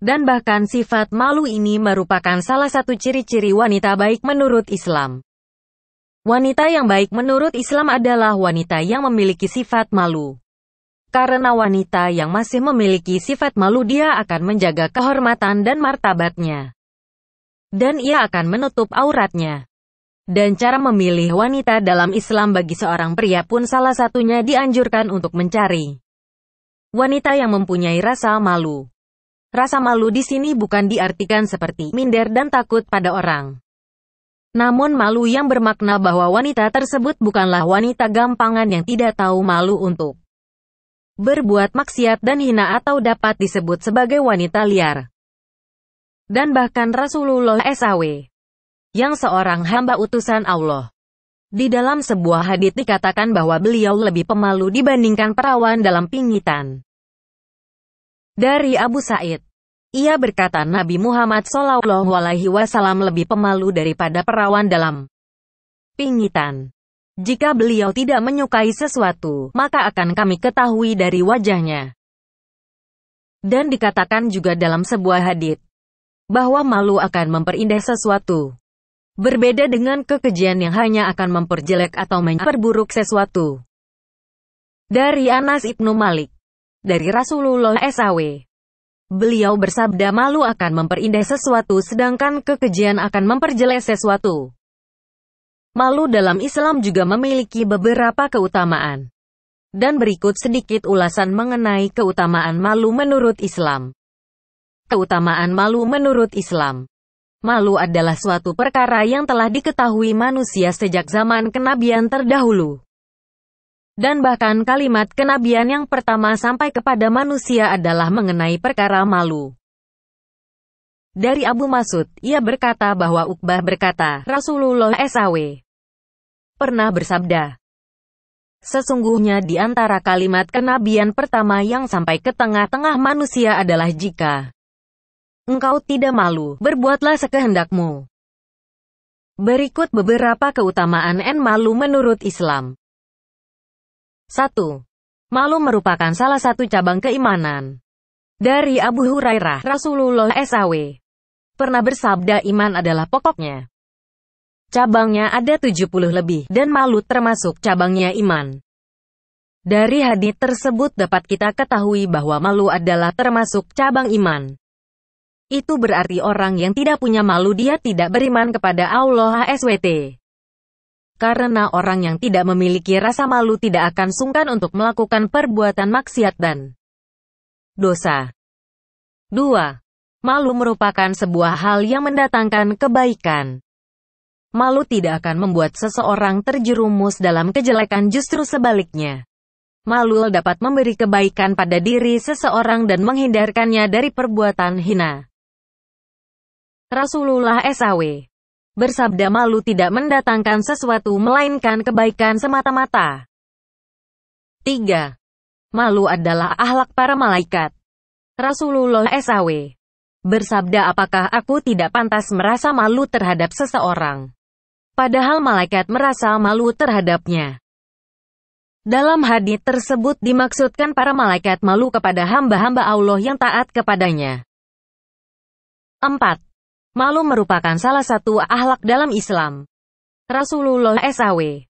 Dan bahkan sifat malu ini merupakan salah satu ciri-ciri wanita baik menurut Islam. Wanita yang baik menurut Islam adalah wanita yang memiliki sifat malu. Karena wanita yang masih memiliki sifat malu dia akan menjaga kehormatan dan martabatnya. Dan ia akan menutup auratnya. Dan cara memilih wanita dalam Islam bagi seorang pria pun salah satunya dianjurkan untuk mencari wanita yang mempunyai rasa malu. Rasa malu di sini bukan diartikan seperti minder dan takut pada orang. Namun malu yang bermakna bahwa wanita tersebut bukanlah wanita gampangan yang tidak tahu malu untuk berbuat maksiat dan hina atau dapat disebut sebagai wanita liar. Dan bahkan Rasulullah SAW, yang seorang hamba utusan Allah. Di dalam sebuah hadits dikatakan bahwa beliau lebih pemalu dibandingkan perawan dalam pingitan. Dari Abu Said, ia berkata Nabi Muhammad Shallallahu Alaihi Wasallam lebih pemalu daripada perawan dalam pingitan. Jika beliau tidak menyukai sesuatu, maka akan kami ketahui dari wajahnya. Dan dikatakan juga dalam sebuah hadit bahwa malu akan memperindah sesuatu. Berbeda dengan kekejian yang hanya akan memperjelek atau memperburuk sesuatu. Dari Anas Ibnu Malik dari Rasulullah SAW. Beliau bersabda malu akan memperindah sesuatu sedangkan kekejian akan memperjelas sesuatu. Malu dalam Islam juga memiliki beberapa keutamaan. Dan berikut sedikit ulasan mengenai keutamaan malu menurut Islam. Keutamaan malu menurut Islam. Malu adalah suatu perkara yang telah diketahui manusia sejak zaman kenabian terdahulu dan bahkan kalimat kenabian yang pertama sampai kepada manusia adalah mengenai perkara malu. Dari Abu Masud, ia berkata bahwa Uqbah berkata, Rasulullah SAW pernah bersabda, Sesungguhnya di antara kalimat kenabian pertama yang sampai ke tengah-tengah manusia adalah jika engkau tidak malu, berbuatlah sekehendakmu. Berikut beberapa keutamaan N malu menurut Islam. 1. Malu merupakan salah satu cabang keimanan. Dari Abu Hurairah, Rasulullah SAW pernah bersabda iman adalah pokoknya. Cabangnya ada 70 lebih, dan malu termasuk cabangnya iman. Dari hadis tersebut dapat kita ketahui bahwa malu adalah termasuk cabang iman. Itu berarti orang yang tidak punya malu dia tidak beriman kepada Allah SWT karena orang yang tidak memiliki rasa malu tidak akan sungkan untuk melakukan perbuatan maksiat dan dosa. 2. Malu merupakan sebuah hal yang mendatangkan kebaikan. Malu tidak akan membuat seseorang terjerumus dalam kejelekan justru sebaliknya. Malu dapat memberi kebaikan pada diri seseorang dan menghindarkannya dari perbuatan hina. Rasulullah SAW bersabda malu tidak mendatangkan sesuatu melainkan kebaikan semata-mata. 3. Malu adalah ahlak para malaikat. Rasulullah SAW bersabda apakah aku tidak pantas merasa malu terhadap seseorang. Padahal malaikat merasa malu terhadapnya. Dalam hadis tersebut dimaksudkan para malaikat malu kepada hamba-hamba Allah yang taat kepadanya. 4. Malu merupakan salah satu ahlak dalam Islam. Rasulullah SAW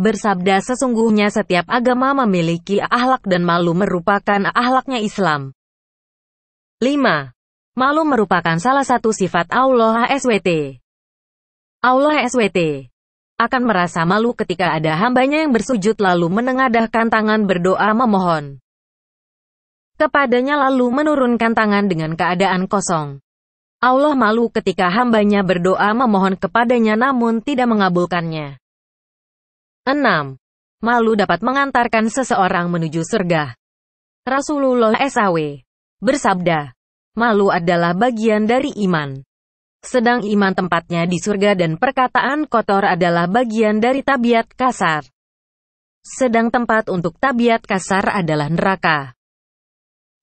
bersabda sesungguhnya setiap agama memiliki ahlak dan malu merupakan ahlaknya Islam. 5. Malu merupakan salah satu sifat Allah SWT. Allah SWT akan merasa malu ketika ada hambanya yang bersujud lalu menengadahkan tangan berdoa memohon kepadanya lalu menurunkan tangan dengan keadaan kosong. Allah malu ketika hambanya berdoa memohon kepadanya namun tidak mengabulkannya. 6. Malu dapat mengantarkan seseorang menuju surga. Rasulullah SAW bersabda, malu adalah bagian dari iman. Sedang iman tempatnya di surga dan perkataan kotor adalah bagian dari tabiat kasar. Sedang tempat untuk tabiat kasar adalah neraka.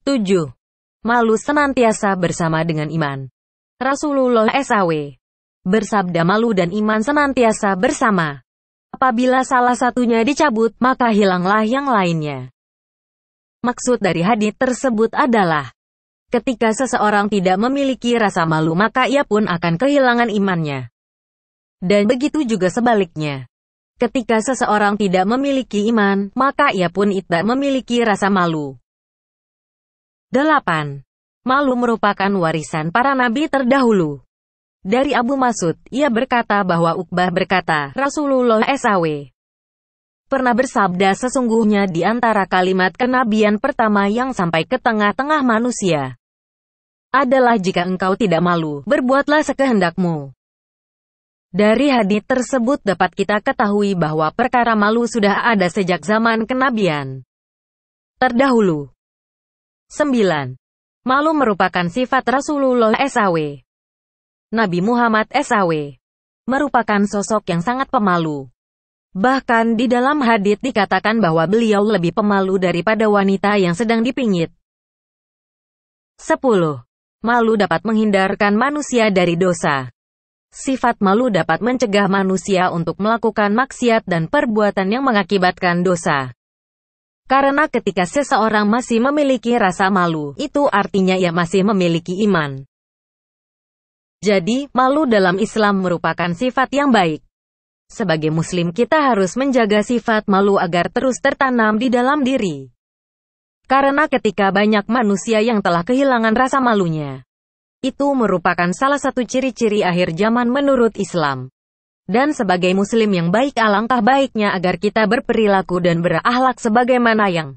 7. Malu senantiasa bersama dengan iman. Rasulullah SAW bersabda malu dan iman senantiasa bersama. Apabila salah satunya dicabut, maka hilanglah yang lainnya. Maksud dari hadis tersebut adalah, ketika seseorang tidak memiliki rasa malu maka ia pun akan kehilangan imannya. Dan begitu juga sebaliknya. Ketika seseorang tidak memiliki iman, maka ia pun tidak memiliki rasa malu. 8 malu merupakan warisan para nabi terdahulu. Dari Abu Masud, ia berkata bahwa Uqbah berkata, Rasulullah SAW pernah bersabda sesungguhnya di antara kalimat kenabian pertama yang sampai ke tengah-tengah manusia adalah jika engkau tidak malu, berbuatlah sekehendakmu. Dari hadis tersebut dapat kita ketahui bahwa perkara malu sudah ada sejak zaman kenabian terdahulu. 9. Malu merupakan sifat Rasulullah SAW. Nabi Muhammad SAW merupakan sosok yang sangat pemalu. Bahkan di dalam hadits dikatakan bahwa beliau lebih pemalu daripada wanita yang sedang dipingit. 10. Malu dapat menghindarkan manusia dari dosa. Sifat malu dapat mencegah manusia untuk melakukan maksiat dan perbuatan yang mengakibatkan dosa. Karena ketika seseorang masih memiliki rasa malu, itu artinya ia masih memiliki iman. Jadi, malu dalam Islam merupakan sifat yang baik. Sebagai muslim kita harus menjaga sifat malu agar terus tertanam di dalam diri. Karena ketika banyak manusia yang telah kehilangan rasa malunya, itu merupakan salah satu ciri-ciri akhir zaman menurut Islam. Dan sebagai muslim yang baik alangkah baiknya agar kita berperilaku dan berakhlak sebagaimana yang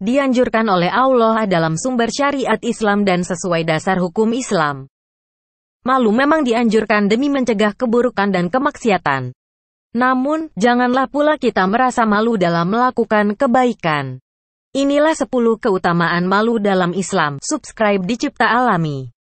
dianjurkan oleh Allah dalam sumber syariat Islam dan sesuai dasar hukum Islam. Malu memang dianjurkan demi mencegah keburukan dan kemaksiatan. Namun, janganlah pula kita merasa malu dalam melakukan kebaikan. Inilah 10 keutamaan malu dalam Islam. Subscribe di Cipta Alami.